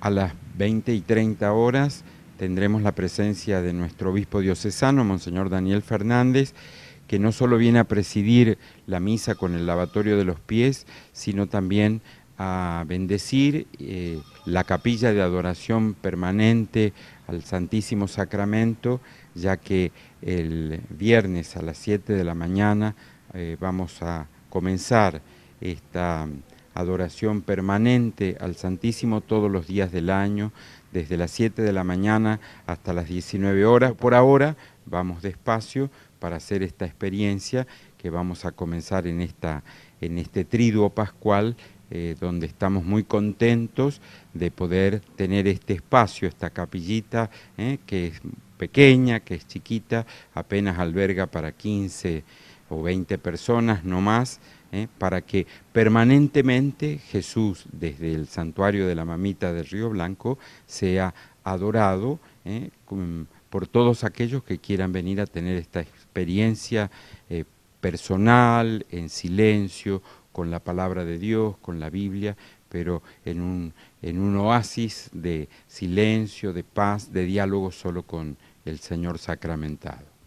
A las 20 y 30 horas tendremos la presencia de nuestro obispo diocesano, Monseñor Daniel Fernández, que no solo viene a presidir la misa con el lavatorio de los pies, sino también a bendecir eh, la capilla de adoración permanente al Santísimo Sacramento, ya que el viernes a las 7 de la mañana eh, vamos a comenzar esta adoración permanente al Santísimo todos los días del año, desde las 7 de la mañana hasta las 19 horas. Por ahora vamos despacio para hacer esta experiencia que vamos a comenzar en, esta, en este triduo pascual, eh, donde estamos muy contentos de poder tener este espacio, esta capillita, eh, que es pequeña, que es chiquita, apenas alberga para 15 o 20 personas no más, ¿eh? para que permanentemente Jesús desde el santuario de la mamita del Río Blanco sea adorado ¿eh? por todos aquellos que quieran venir a tener esta experiencia eh, personal, en silencio, con la palabra de Dios, con la Biblia, pero en un, en un oasis de silencio, de paz, de diálogo solo con el Señor sacramentado.